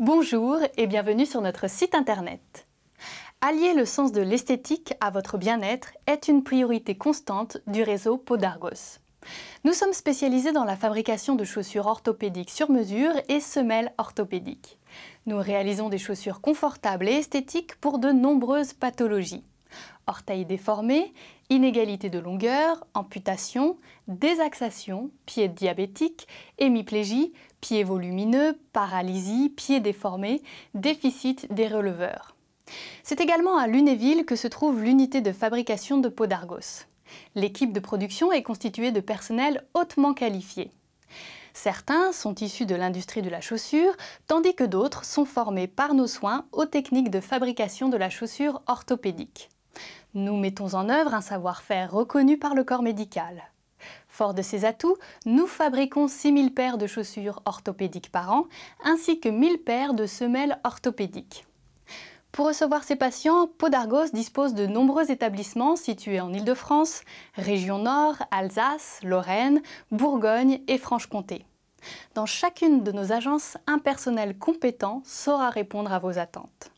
Bonjour et bienvenue sur notre site internet. Allier le sens de l'esthétique à votre bien-être est une priorité constante du réseau Podargos. Nous sommes spécialisés dans la fabrication de chaussures orthopédiques sur mesure et semelles orthopédiques. Nous réalisons des chaussures confortables et esthétiques pour de nombreuses pathologies. Orteils déformés, inégalité de longueur, amputation, désaxation, pied diabétique, hémiplégie, pied volumineux, paralysie, pied déformé, déficit des releveurs. C'est également à Lunéville que se trouve l'unité de fabrication de peau d'Argos. L'équipe de production est constituée de personnel hautement qualifié. Certains sont issus de l'industrie de la chaussure, tandis que d'autres sont formés par nos soins aux techniques de fabrication de la chaussure orthopédique. Nous mettons en œuvre un savoir-faire reconnu par le corps médical. Fort de ces atouts, nous fabriquons 6000 paires de chaussures orthopédiques par an, ainsi que 1000 paires de semelles orthopédiques. Pour recevoir ces patients, Podargos dispose de nombreux établissements situés en ile de france région Nord, Alsace, Lorraine, Bourgogne et Franche-Comté. Dans chacune de nos agences, un personnel compétent saura répondre à vos attentes.